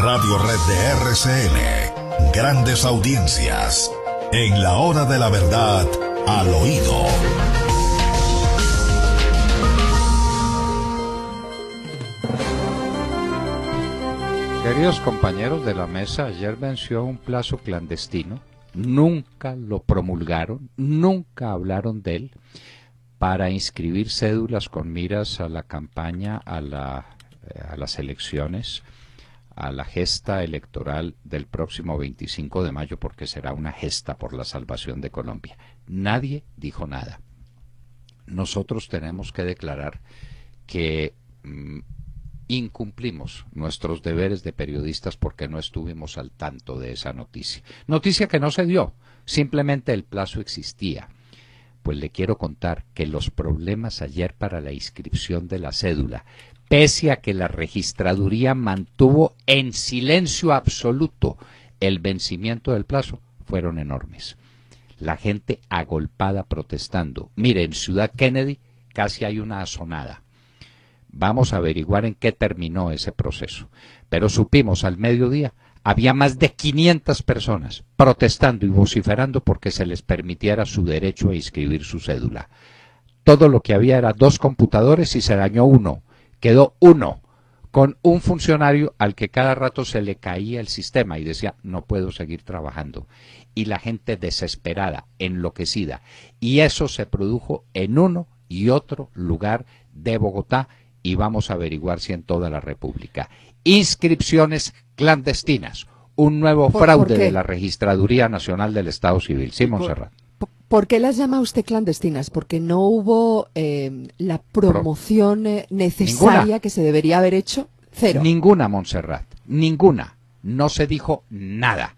Radio Red de RCN. Grandes audiencias. En la hora de la verdad, al oído. Queridos compañeros de la mesa, ayer venció un plazo clandestino, nunca lo promulgaron, nunca hablaron de él, para inscribir cédulas con miras a la campaña, a, eh, a las elecciones a la gesta electoral del próximo 25 de mayo porque será una gesta por la salvación de Colombia. Nadie dijo nada. Nosotros tenemos que declarar que mm, incumplimos nuestros deberes de periodistas porque no estuvimos al tanto de esa noticia. Noticia que no se dio, simplemente el plazo existía pues le quiero contar que los problemas ayer para la inscripción de la cédula, pese a que la registraduría mantuvo en silencio absoluto el vencimiento del plazo, fueron enormes. La gente agolpada protestando. Mire, en Ciudad Kennedy casi hay una asonada. Vamos a averiguar en qué terminó ese proceso. Pero supimos al mediodía había más de 500 personas protestando y vociferando porque se les permitiera su derecho a inscribir su cédula. Todo lo que había era dos computadores y se dañó uno. Quedó uno con un funcionario al que cada rato se le caía el sistema y decía, no puedo seguir trabajando. Y la gente desesperada, enloquecida. Y eso se produjo en uno y otro lugar de Bogotá y vamos a averiguar si en toda la República inscripciones clandestinas. Un nuevo fraude de la Registraduría Nacional del Estado Civil. Sí, Monserrat. ¿Por qué las llama usted clandestinas? Porque no hubo eh, la promoción eh, necesaria que se debería haber hecho. Cero. Ninguna, Montserrat. Ninguna. No se dijo nada.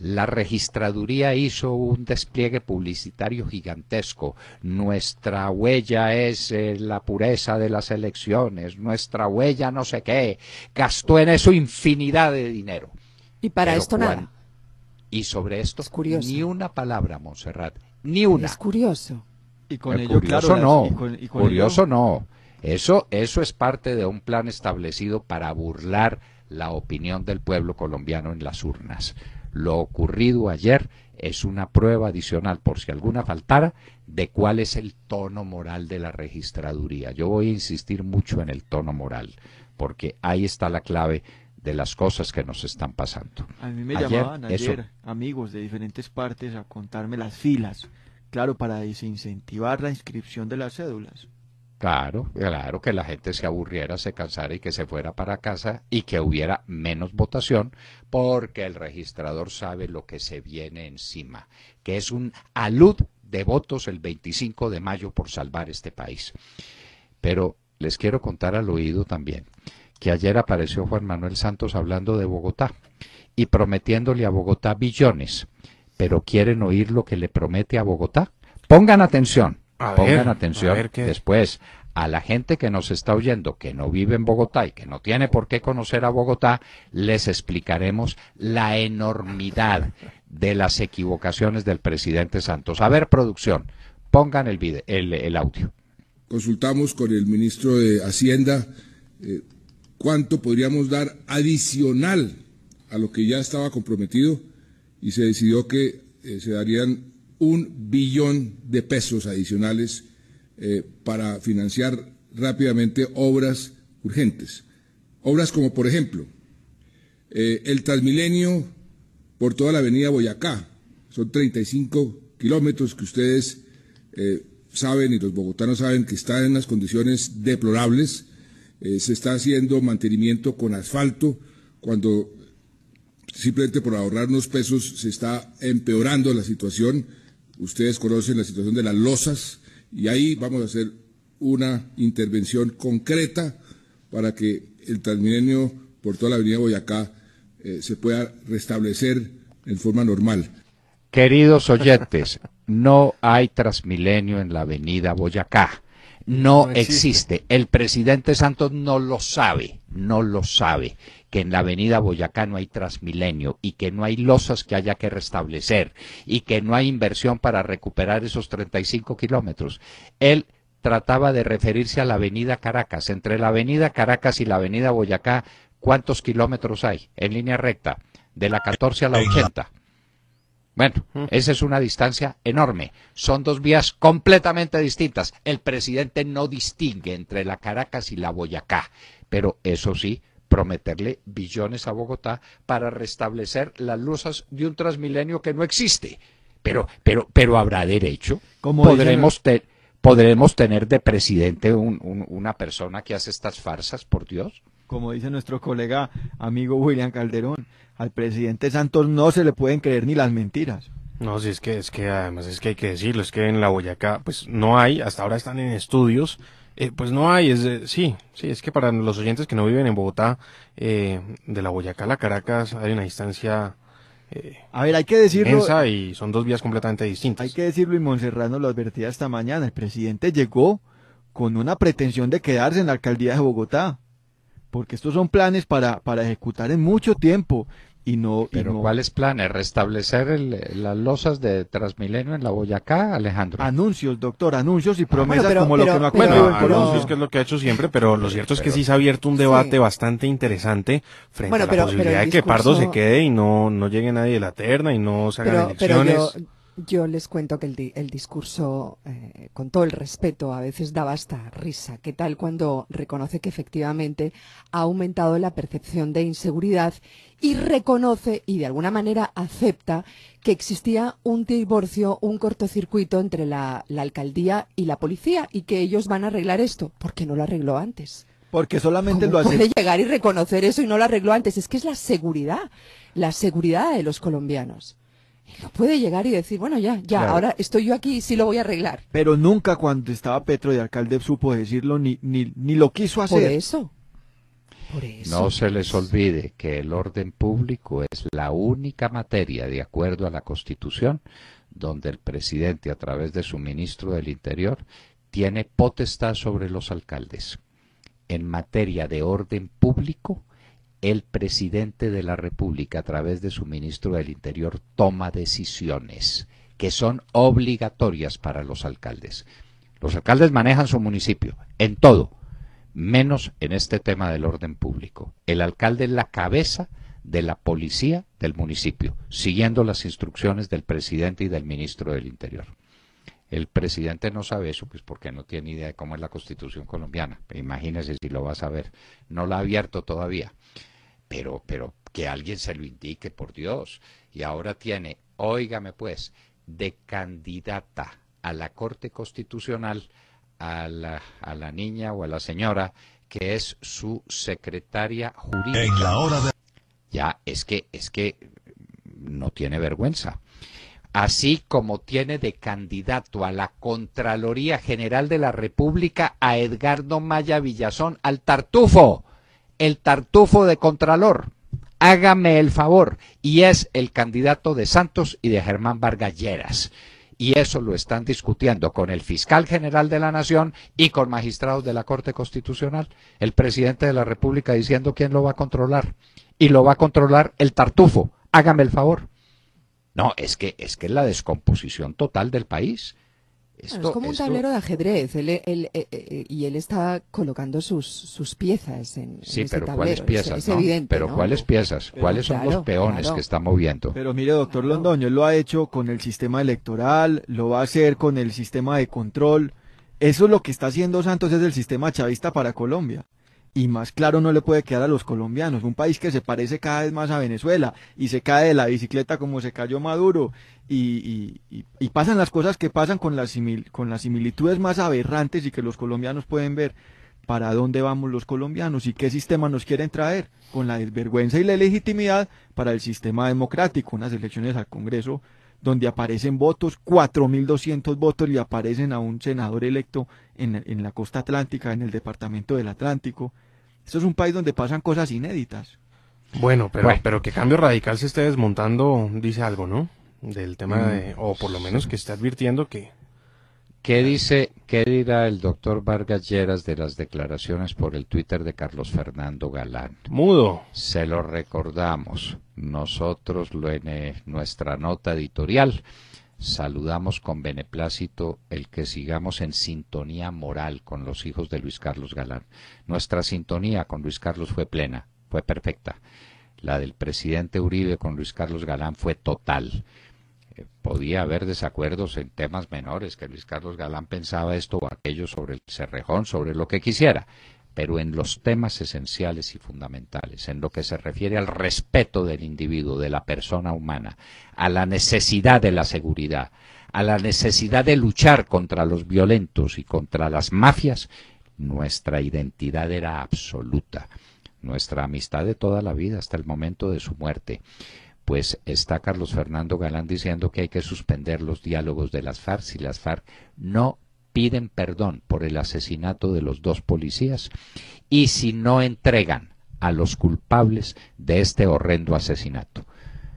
La registraduría hizo un despliegue publicitario gigantesco. Nuestra huella es eh, la pureza de las elecciones, nuestra huella no sé qué. Gastó en eso infinidad de dinero. Y para esto nada. Y sobre esto, es ni una palabra, Monserrat. Ni una. Es curioso. Y con eh, ello, curioso no. curioso no. Eso, eso es parte de un plan establecido para burlar la opinión del pueblo colombiano en las urnas. Lo ocurrido ayer es una prueba adicional, por si alguna faltara, de cuál es el tono moral de la registraduría. Yo voy a insistir mucho en el tono moral, porque ahí está la clave de las cosas que nos están pasando. A mí me llamaban ayer amigos de diferentes partes a contarme las filas, claro, para desincentivar la inscripción de las cédulas. Claro, claro, que la gente se aburriera, se cansara y que se fuera para casa y que hubiera menos votación porque el registrador sabe lo que se viene encima, que es un alud de votos el 25 de mayo por salvar este país. Pero les quiero contar al oído también que ayer apareció Juan Manuel Santos hablando de Bogotá y prometiéndole a Bogotá billones. Pero ¿quieren oír lo que le promete a Bogotá? Pongan atención. Pongan atención después a la gente que nos está oyendo, que no vive en Bogotá y que no tiene por qué conocer a Bogotá, les explicaremos la enormidad de las equivocaciones del presidente Santos. A ver, producción, pongan el, el, audio. Consultamos con el ministro de Hacienda eh, cuánto podríamos dar adicional a lo que ya estaba comprometido y se decidió que eh, se darían un billón de pesos adicionales eh, para financiar rápidamente obras urgentes. Obras como, por ejemplo, eh, el Transmilenio por toda la avenida Boyacá. Son 35 kilómetros que ustedes eh, saben y los bogotanos saben que están en las condiciones deplorables. se está haciendo mantenimiento con asfalto cuando simplemente por ahorrar unos pesos se está empeorando la situación. Ustedes conocen la situación de las losas y ahí vamos a hacer una intervención concreta para que el Transmilenio por toda la avenida Boyacá eh, se pueda restablecer en forma normal. Queridos oyentes, no hay Transmilenio en la avenida Boyacá no, existe. El presidente Santos no lo sabe, no lo sabe, que en la avenida Boyacá no hay Transmilenio y que no hay losas que haya que restablecer y que no hay inversión para recuperar esos 35 kilómetros. Él trataba de referirse a la avenida Caracas. Entre la avenida Caracas y la avenida Boyacá, ¿cuántos kilómetros hay en línea recta? De la 14 a la 80. Bueno, esa es una distancia enorme. Son dos vías completamente distintas. El presidente no distingue entre la Caracas y la Boyacá, pero eso sí, prometerle billones a Bogotá para restablecer las luces de un transmilenio que no existe. Pero, pero, pero habrá derecho. podremos podremos tener de presidente una persona que hace estas farsas, por Dios como dice nuestro colega amigo William Calderón, al presidente Santos no se le pueden creer ni las mentiras. No, sí, si es que, es que además es que hay que decirlo, es que en la Boyacá, pues no hay, hasta ahora están en estudios, eh, pues no hay, es sí, sí, es que para los oyentes que no viven en Bogotá, eh, de la Boyacá a la Caracas hay una distancia eh, a ver, hay que decirlo. Y son dos vías completamente distintas. Hay que decirlo, y Monserrano lo advertía esta mañana. El presidente llegó con una pretensión de quedarse en la alcaldía de Bogotá porque estos son planes para, para ejecutar en mucho tiempo. Y no, ¿Pero cuáles planes? ¿Restablecer las losas de Transmilenio en la Boyacá, Alejandro? Anuncios, doctor, anuncios y ah, promesas como lo que no ha Bueno, anuncios que es lo que ha hecho siempre, pero lo cierto es que sí se ha abierto un debate bastante interesante frente a la posibilidad de que Pardo se quede y no, no llegue nadie de la terna y no se hagan elecciones. Yo les cuento que el, discurso, eh, con todo el respeto, a veces daba hasta risa. ¿Qué tal cuando reconoce que efectivamente ha aumentado la percepción de inseguridad y reconoce y de alguna manera acepta que existía un divorcio, un cortocircuito entre la, alcaldía y la policía y que ellos van a arreglar esto? ¿Por qué no lo arregló antes? Porque solamente lo hace. puede llegar y reconocer eso y no lo arregló antes? Es que es la seguridad, la seguridad de los colombianos puede llegar y decir, bueno, ya, ya, ahora estoy yo aquí y sí lo voy a arreglar. Pero nunca cuando estaba Petro de alcalde supo decirlo ni, ni, ni lo quiso hacer. Por eso. No se les olvide que el orden público es la única materia, de acuerdo a la Constitución, donde el presidente, a través de su ministro del Interior, tiene potestad sobre los alcaldes. En materia de orden público, el presidente de la República, a través de su ministro del Interior, toma decisiones que son obligatorias para los alcaldes. Los alcaldes manejan su municipio en todo, menos en este tema del orden público. El alcalde es la cabeza de la policía del municipio, siguiendo las instrucciones del presidente y del ministro del Interior. El presidente no sabe eso, pues porque no tiene idea de cómo es la constitución colombiana. Imagínese si lo va a saber. No la ha abierto todavía pero, pero que alguien se lo indique, por Dios. Y ahora tiene, óigame pues, de candidata a la Corte Constitucional a la, a la niña o a la señora que es su secretaria jurídica. Ya, es que, es que no tiene vergüenza. Así como tiene de candidato a la Contraloría General de la República a Edgardo Maya Villazón, al Tartufo el tartufo de Contralor. Hágame el favor. Y es el candidato de Santos y de Germán Vargalleras, Y eso lo están discutiendo con el fiscal general de la Nación y con magistrados de la Corte Constitucional. El presidente de la República diciendo quién lo va a controlar. Y lo va a controlar el tartufo. Hágame el favor. No, es que es que la descomposición total del país es como un tablero de ajedrez eh, eh, eh, y él está colocando sus, piezas en, sí, pero piezas? Es, pero ¿cuáles piezas? ¿Cuáles son los peones que está moviendo? Pero mire, doctor Londoño, él lo ha hecho con el sistema electoral, lo va a hacer con el sistema de control. Eso es lo que está haciendo Santos, es el sistema chavista para Colombia y más claro no le puede quedar a los colombianos. Un país que se parece cada vez más a Venezuela y se cae de la bicicleta como se cayó Maduro y, pasan las cosas que pasan con las, con las similitudes más aberrantes y que los colombianos pueden ver para dónde vamos los colombianos y qué sistema nos quieren traer con la desvergüenza y la legitimidad para el sistema democrático, unas elecciones al Congreso donde aparecen votos, 4.200 votos y aparecen a un senador electo en, en, la costa atlántica, en el departamento del Atlántico. Esto es un país donde pasan cosas inéditas. Bueno, pero, pero que cambio radical se esté desmontando, dice algo, ¿no? Del tema mm. de, o por lo menos que está advirtiendo que ¿Qué dice, qué dirá el doctor Vargas Lleras de las declaraciones por el Twitter de Carlos Fernando Galán? Mudo. Se lo recordamos. Nosotros en eh, nuestra nota editorial saludamos con beneplácito el que sigamos en sintonía moral con los hijos de Luis Carlos Galán. Nuestra sintonía con Luis Carlos fue plena, fue perfecta. La del presidente Uribe con Luis Carlos Galán fue total podía haber desacuerdos en temas menores, que Luis Carlos Galán pensaba esto o aquello sobre el Cerrejón, sobre lo que quisiera, pero en los temas esenciales y fundamentales, en lo que se refiere al respeto del individuo, de la persona humana, a la necesidad de la seguridad, a la necesidad de luchar contra los violentos y contra las mafias, nuestra identidad era absoluta, nuestra amistad de toda la vida hasta el momento de su muerte pues está Carlos Fernando Galán diciendo que hay que suspender los diálogos de las FARC si las FARC no piden perdón por el asesinato de los dos policías y si no entregan a los culpables de este horrendo asesinato.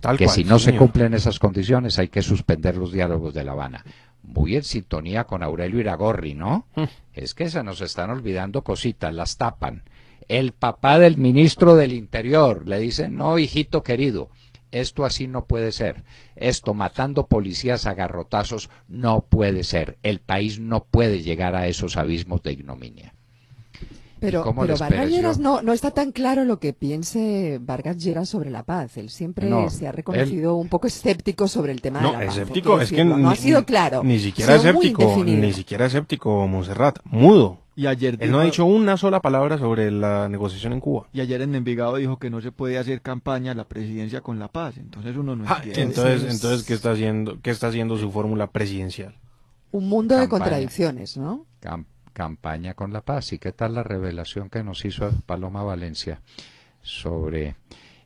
Tal que si no se cumplen esas condiciones hay que suspender los diálogos de La Habana. Muy en sintonía con Aurelio Iragorri, ¿no? Mm. Es que se nos están olvidando cositas, las tapan. El papá del ministro del Interior le dice, no, hijito querido, esto así no puede ser. Esto matando policías a garrotazos no puede ser. El país no puede llegar a esos abismos de ignominia. Pero, Vargas Lleras no, no, está tan claro lo que piense Vargas Lleras sobre la paz. Él siempre se ha reconocido un poco escéptico sobre el tema de la paz. No, Escéptico, es que no ha sido claro. Ni siquiera escéptico, ni siquiera escéptico, Monserrat. Mudo. Y ayer Él no ha dicho una sola palabra sobre la negociación en Cuba. Y ayer en Envigado dijo que no se puede hacer campaña a la presidencia con la paz. Entonces uno no ah, entonces, entonces ¿qué está haciendo, qué está haciendo su fórmula presidencial? Un mundo de contradicciones, ¿no? campaña con la paz. ¿Y qué tal la revelación que nos hizo Paloma Valencia sobre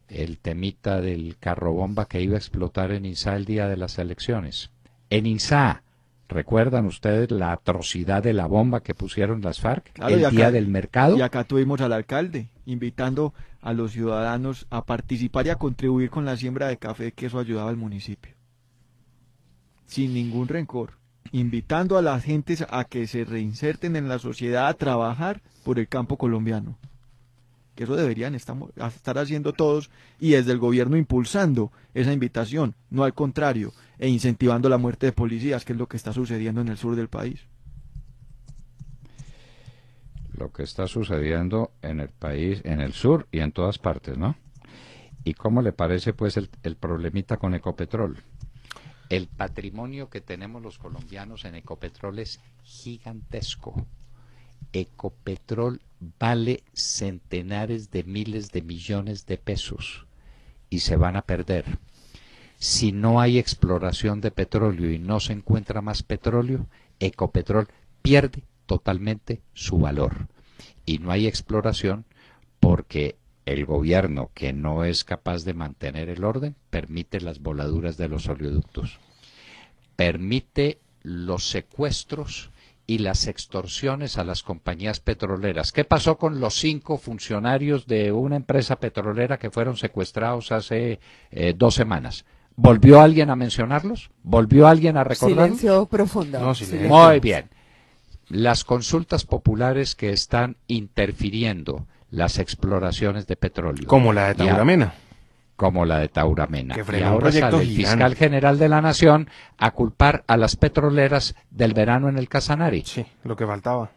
el temita del carro bomba que iba a explotar en INSA el día de las elecciones? En INSA ¿Recuerdan ustedes la atrocidad de la bomba que pusieron las FARC el día del mercado? Y acá tuvimos al alcalde invitando a los ciudadanos a participar y a contribuir con la siembra de café, que eso ayudaba al municipio. Sin ningún rencor, invitando a las gentes a que se reinserten en la sociedad, a trabajar por el campo colombiano que eso deberían estar haciendo todos y desde el gobierno impulsando esa invitación, no al contrario, e incentivando la muerte de policías, que es lo que está sucediendo en el sur del país. Lo que está sucediendo en el país, en el sur y en todas partes, ¿no? ¿Y cómo le parece pues el, el problemita con Ecopetrol? El patrimonio que tenemos los colombianos en Ecopetrol es gigantesco Ecopetrol vale centenares de miles de millones de pesos y se van a perder. Si no hay exploración de petróleo y no se encuentra más petróleo, Ecopetrol pierde totalmente su valor. Y no hay exploración porque el gobierno, que no es capaz de mantener el orden, permite las voladuras de los oleoductos, permite los secuestros y las extorsiones a las compañías petroleras. ¿Qué pasó con los cinco funcionarios de una empresa petrolera que fueron secuestrados hace eh, dos semanas? ¿Volvió alguien a mencionarlos? ¿Volvió alguien a recordarlos? Silencio profundo. Muy bien. Las consultas populares que están interfiriendo las exploraciones de petróleo. Como la de Tauramena como la de Tauramena. Y ahora sale el fiscal general de la Nación a culpar a las petroleras del verano en el Casanari. Sí, lo que faltaba.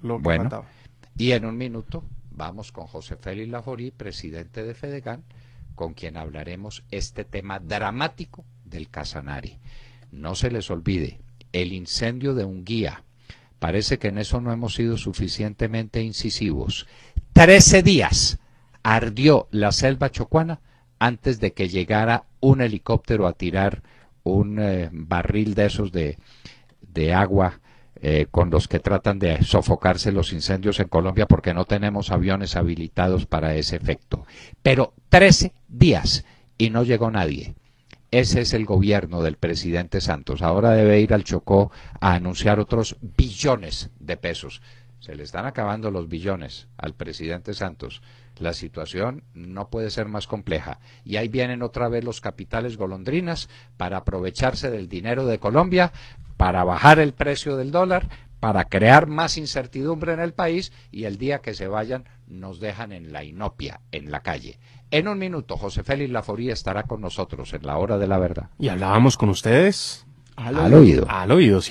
Lo bueno, y en un minuto vamos con José Félix Lajorí, presidente de Fedegan, con quien hablaremos este tema dramático del Casanari. No se les olvide, el incendio de un guía. Parece que en eso no hemos sido suficientemente incisivos. Trece días ardió la selva chocuana antes de que llegara un helicóptero a tirar un eh, barril de esos de, agua eh, con los que tratan de sofocarse los incendios en Colombia porque no tenemos aviones habilitados para ese efecto. Pero 13 días y no llegó nadie. Ese es el gobierno del presidente Santos. Ahora debe ir al Chocó a anunciar otros billones de pesos. Se le están acabando los billones al presidente Santos. La situación no puede ser más compleja. Y ahí vienen otra vez los capitales golondrinas para aprovecharse del dinero de Colombia, para bajar el precio del dólar, para crear más incertidumbre en el país y el día que se vayan nos dejan en la inopia, en la calle. En un minuto, José Félix Laforía estará con nosotros en la hora de la verdad. Y hablábamos con ustedes al, oído.